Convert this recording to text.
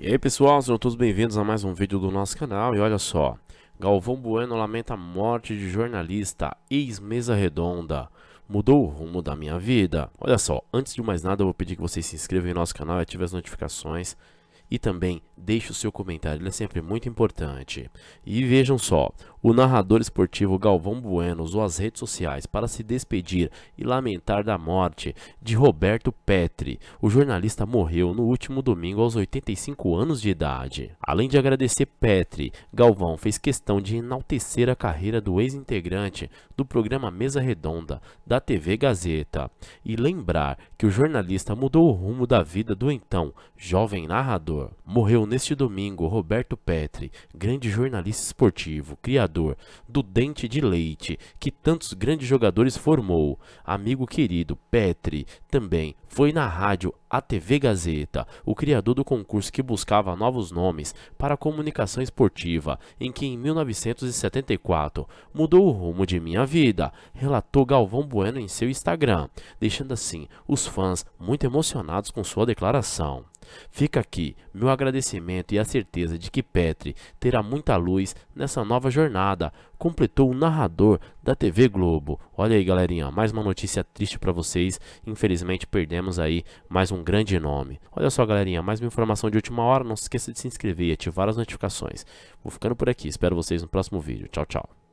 E aí pessoal, sejam todos bem-vindos a mais um vídeo do nosso canal e olha só Galvão Bueno lamenta a morte de jornalista ex-mesa redonda Mudou o rumo da minha vida Olha só, antes de mais nada eu vou pedir que vocês se inscrevam em nosso canal e ativem as notificações E também deixe o seu comentário, ele é sempre muito importante E vejam só, o narrador esportivo Galvão Bueno usou as redes sociais para se despedir e lamentar da morte de Roberto Petri. O jornalista morreu no último domingo aos 85 anos de idade. Além de agradecer Petri, Galvão fez questão de enaltecer a carreira do ex-integrante do programa Mesa Redonda da TV Gazeta e lembrar que o jornalista mudou o rumo da vida do então jovem narrador. Morreu neste domingo Roberto Petri, grande jornalista esportivo, criador jogador, do dente de leite, que tantos grandes jogadores formou. Amigo querido, Petri, também foi na rádio a TV Gazeta, o criador do concurso que buscava novos nomes para a comunicação esportiva, em que em 1974 mudou o rumo de minha vida, relatou Galvão Bueno em seu Instagram, deixando assim os fãs muito emocionados com sua declaração. Fica aqui meu agradecimento e a certeza de que Petri terá muita luz nessa nova jornada, completou o narrador da TV Globo. Olha aí, galerinha, mais uma notícia triste para vocês. Infelizmente perdemos aí mais um grande nome. Olha só, galerinha, mais uma informação de última hora. Não se esqueça de se inscrever e ativar as notificações. Vou ficando por aqui. Espero vocês no próximo vídeo. Tchau, tchau.